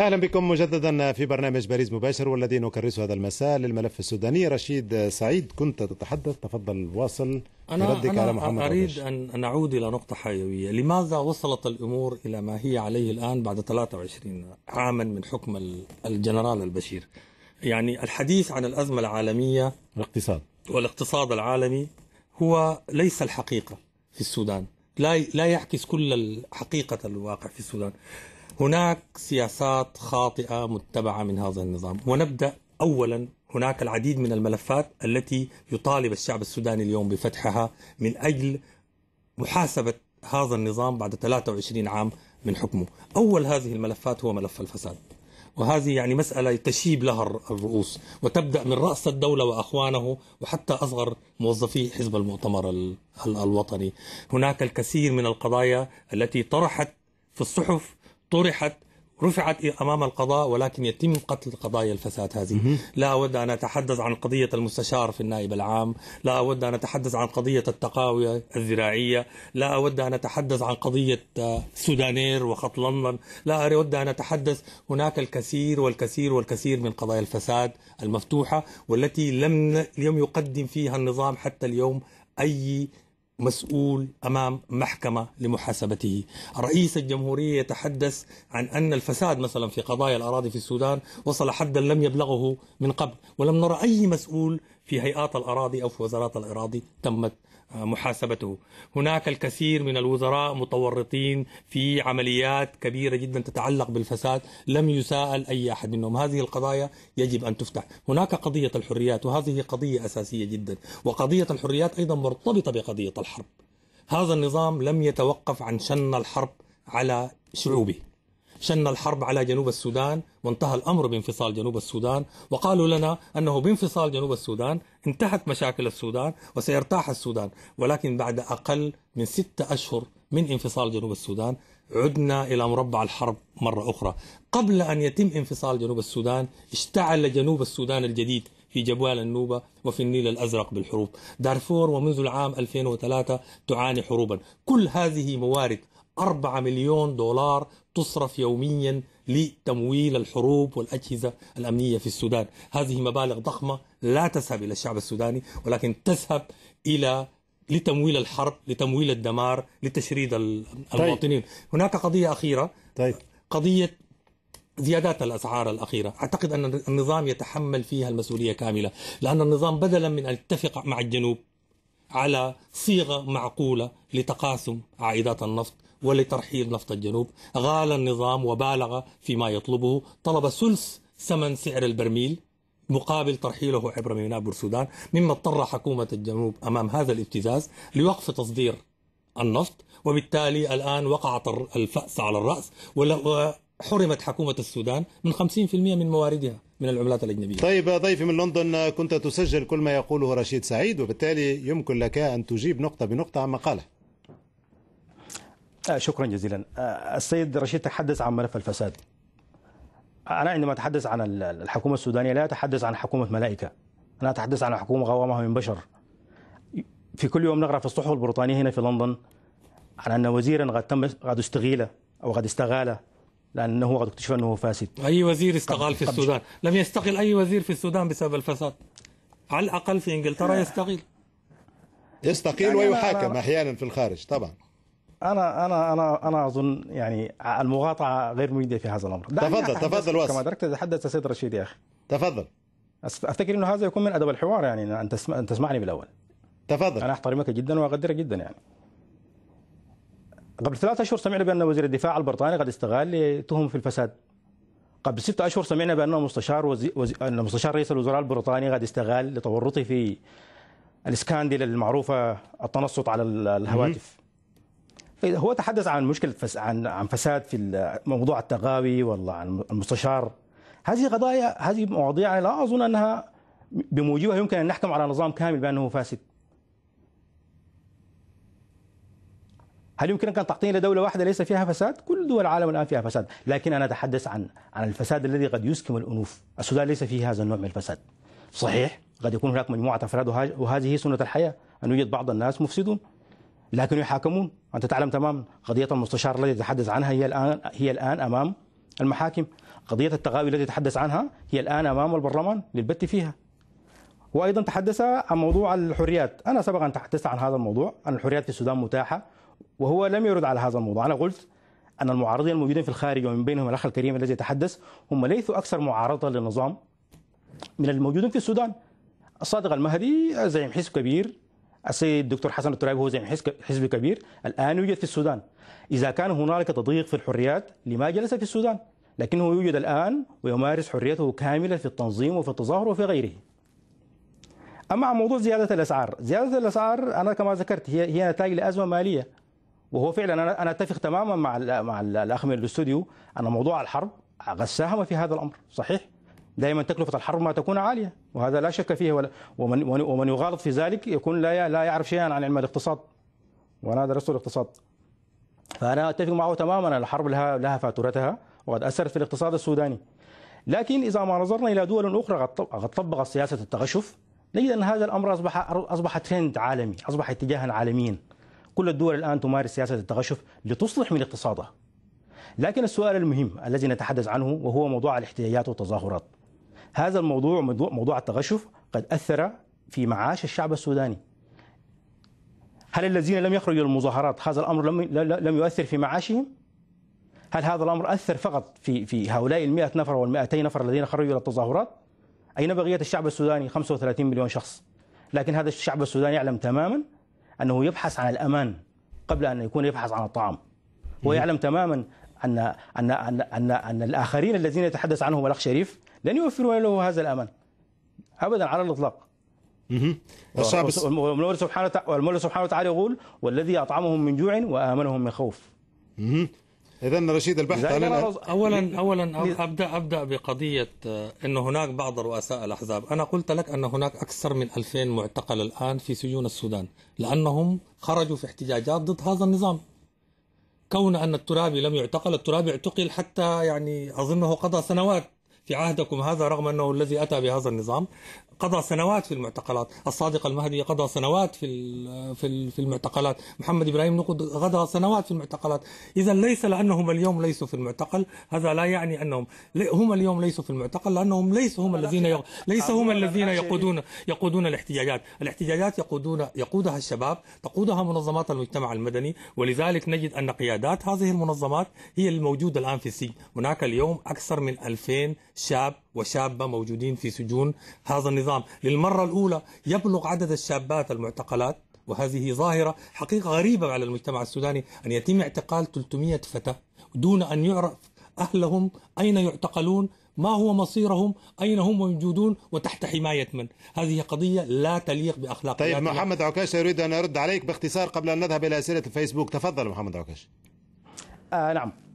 اهلا بكم مجددا في برنامج باريس مباشر والذي نكرس هذا المساء للملف السوداني رشيد سعيد كنت تتحدث تفضل واصل أنا, ردك أنا على محمد اريد ان نعود الى نقطه حيويه لماذا وصلت الامور الى ما هي عليه الان بعد 23 عاما من حكم الجنرال البشير يعني الحديث عن الازمه العالميه الاقتصاد والاقتصاد العالمي هو ليس الحقيقه في السودان لا لا يعكس كل حقيقة الواقع في السودان هناك سياسات خاطئة متبعة من هذا النظام ونبدأ أولا هناك العديد من الملفات التي يطالب الشعب السوداني اليوم بفتحها من أجل محاسبة هذا النظام بعد 23 عام من حكمه أول هذه الملفات هو ملف الفساد وهذه يعني مسألة تشيب لها الرؤوس وتبدأ من رأس الدولة وأخوانه وحتى أصغر موظفي حزب المؤتمر الوطني هناك الكثير من القضايا التي طرحت في الصحف طرحت رفعت أمام القضاء ولكن يتم قتل قضايا الفساد هذه لا أود أن أتحدث عن قضية المستشار في النائب العام لا أود أن أتحدث عن قضية التقاوية الزراعية لا أود أن أتحدث عن قضية آه، سودانير وخط لندن لا أود أن أتحدث هناك الكثير والكثير والكثير من قضايا الفساد المفتوحة والتي لم يقدم فيها النظام حتى اليوم أي مسؤول امام محكمه لمحاسبته. رئيس الجمهوريه يتحدث عن ان الفساد مثلا في قضايا الاراضي في السودان وصل حدا لم يبلغه من قبل، ولم نرى اي مسؤول في هيئات الاراضي او في وزارات الاراضي تمت محاسبته هناك الكثير من الوزراء متورطين في عمليات كبيرة جدا تتعلق بالفساد لم يساءل أي أحد منهم هذه القضايا يجب أن تفتح هناك قضية الحريات وهذه قضية أساسية جدا وقضية الحريات أيضا مرتبطة بقضية الحرب هذا النظام لم يتوقف عن شن الحرب على شعوبه شن الحرب على جنوب السودان وانتهى الأمر بانفصال جنوب السودان وقالوا لنا أنه بانفصال جنوب السودان انتهت مشاكل السودان وسيرتاح السودان ولكن بعد أقل من ستة أشهر من انفصال جنوب السودان عدنا إلى مربع الحرب مرة أخرى قبل أن يتم انفصال جنوب السودان اشتعل جنوب السودان الجديد في جبال النوبة وفي النيل الأزرق بالحروب دارفور ومنذ العام 2003 تعاني حروبا كل هذه موارد 4 مليون دولار تصرف يوميا لتمويل الحروب والأجهزة الأمنية في السودان هذه مبالغ ضخمة لا تذهب إلى الشعب السوداني ولكن تذهب إلى لتمويل الحرب لتمويل الدمار لتشريد طيب. المواطنين طيب. هناك قضية أخيرة طيب. قضية زيادات الأسعار الأخيرة أعتقد أن النظام يتحمل فيها المسؤولية كاملة لأن النظام بدلا من أن يتفق مع الجنوب على صيغة معقولة لتقاسم عائدات النفط ولترحيل نفط الجنوب غال النظام وبالغ فيما يطلبه طلب ثلث ثمن سعر البرميل مقابل ترحيله عبر ميناء بورسودان مما اضطر حكومة الجنوب أمام هذا الابتزاز لوقف تصدير النفط وبالتالي الآن وقعت الفأس على الرأس وحرمت حكومة السودان من 50% من مواردها من العملات الأجنبية طيب ضيفي من لندن كنت تسجل كل ما يقوله رشيد سعيد وبالتالي يمكن لك أن تجيب نقطة بنقطة عما قاله آه، شكرا جزيلا آه، السيد رشيد تحدث عن ملف الفساد أنا عندما أتحدث عن الحكومة السودانية لا أتحدث عن حكومة ملائكة أنا أتحدث عن حكومة غوامها من بشر في كل يوم نقرأ في الصحف البريطانية هنا في لندن عن أن وزيرا قد تم قد استغيل أو قد استغال لانه قد اكتشف انه فاسد اي وزير استقال في السودان لم يستقل اي وزير في السودان بسبب الفساد على الاقل في انجلترا آه. يستقيل يستقيل يعني ويحاكم احيانا في الخارج طبعا انا انا انا انا اظن يعني المقاطعه غير مجديه في هذا الامر تفضل تفضل كما ادركت تحدث السيد رشيد يا اخي تفضل افتكر انه هذا يكون من ادب الحوار يعني ان تسمعني بالاول تفضل انا احترمك جدا واقدرك جدا يعني قبل ثلاثة أشهر سمعنا بأن وزير الدفاع البريطاني قد استغال لتهم في الفساد قبل ستة أشهر سمعنا بأن مستشار وزي... وزي... أن مستشار رئيس الوزراء البريطاني قد استغال لتورطه في الاسكاندل المعروفة التنصت على الهواتف هو تحدث عن مشكلة فس... عن عن فساد في موضوع التغاوي والله عن المستشار هذه قضايا هذه مواضيع لا أظن أنها بموجبها يمكن أن نحكم على نظام كامل بأنه فاسد هل يمكنك ان تعطيني لدوله واحده ليس فيها فساد؟ كل دول العالم الان فيها فساد، لكن انا اتحدث عن عن الفساد الذي قد يسكم الانوف، السودان ليس فيه هذا النوع من الفساد. صحيح قد يكون هناك مجموعه افراد وهذه سنه الحياه ان يوجد بعض الناس مفسدون لكن يحاكمون، انت تعلم تماما قضيه المستشار الذي يتحدث عنها هي الان هي الان امام المحاكم، قضيه التغاوي التي يتحدث عنها هي الان امام البرلمان للبت فيها. وايضا تحدث عن موضوع الحريات، انا سبق ان تحدثت عن هذا الموضوع ان الحريات في السودان متاحه وهو لم يرد على هذا الموضوع أنا قلت أن المعارضين الموجودين في الخارج ومن بينهم الأخ الكريم الذي يتحدث هم ليسوا أكثر معارضة للنظام من الموجودين في السودان الصادق المهدي زعيم حزب كبير السيد الدكتور حسن الترابي هو زعيم حزب كبير الآن يوجد في السودان إذا كان هنالك تضييق في الحريات لما جلس في السودان لكنه يوجد الآن ويمارس حريته كاملة في التنظيم وفي التظاهر وفي غيره أما عن موضوع زيادة الأسعار زيادة الأسعار أنا كما ذكرت هي, هي نتائج لأزمة مالية وهو فعلا انا انا اتفق تماما مع مع الاخ من الاستوديو ان موضوع الحرب قد ساهم في هذا الامر صحيح دائما تكلفه الحرب ما تكون عاليه وهذا لا شك فيه ولا ومن ومن يغالط في ذلك يكون لا لا يعرف شيئا عن علم الاقتصاد وانا درست الاقتصاد فانا اتفق معه تماما الحرب لها لها فاتورتها وقد اثرت في الاقتصاد السوداني لكن اذا ما نظرنا الى دول اخرى قد طبقت سياسه التغشف نجد ان هذا الامر اصبح اصبح ترند عالمي اصبح اتجاها عالميا كل الدول الآن تمارس سياسة التغشف لتصلح من اقتصادها لكن السؤال المهم الذي نتحدث عنه وهو موضوع الاحتياجات والتظاهرات هذا الموضوع موضوع التغشف قد أثر في معاش الشعب السوداني هل الذين لم يخرجوا للمظاهرات هذا الأمر لم لم يؤثر في معاشهم؟ هل هذا الأمر أثر فقط في في هؤلاء المئة 100 نفر وال 200 نفر الذين خرجوا للتظاهرات؟ أين بقية الشعب السوداني 35 مليون شخص؟ لكن هذا الشعب السوداني يعلم تماما أنه يبحث عن الأمان قبل أن يكون يبحث عن الطعام ويعلم تماما أن أن أن أن, أن الآخرين الذين يتحدث عنهم الأخ شريف لن يوفروا له هذا الأمان أبدا على الإطلاق والمولى سبحانه والمولى سبحانه وتعالى يقول والذي أطعمهم من جوع وآمنهم من خوف اذا رشيد البحث عن اولا اولا ابدا ابدا بقضيه آه، ان هناك بعض رؤساء الاحزاب انا قلت لك ان هناك اكثر من 2000 معتقل الان في سجون السودان لانهم خرجوا في احتجاجات ضد هذا النظام كون ان الترابي لم يعتقل الترابي اعتقل حتى يعني اظنه قضى سنوات في عهدكم هذا رغم أنه الذي أتى بهذا النظام قضى سنوات في المعتقلات الصادق المهدي قضى سنوات في في المعتقلات محمد إبراهيم نقود قضى سنوات في المعتقلات إذا ليس لأنهم اليوم ليسوا في المعتقل هذا لا يعني أنهم هم اليوم ليسوا في المعتقل لأنهم ليسوا هم الذين يق... ليس هم الذين يقودون يقودون الاحتجاجات الاحتجاجات يقودون يقودها الشباب تقودها منظمات المجتمع المدني ولذلك نجد أن قيادات هذه المنظمات هي الموجودة الآن في السجن هناك اليوم أكثر من 2000 شاب وشابة موجودين في سجون هذا النظام للمرة الأولى يبلغ عدد الشابات المعتقلات وهذه ظاهرة حقيقة غريبة على المجتمع السوداني أن يتم اعتقال 300 فتى دون أن يعرف أهلهم أين يعتقلون ما هو مصيرهم أين هم موجودون وتحت حماية من هذه قضية لا تليق بأخلاق طيب محمد عكاش يريد أن أرد عليك باختصار قبل أن نذهب إلى أسئلة الفيسبوك تفضل محمد عكاش آه نعم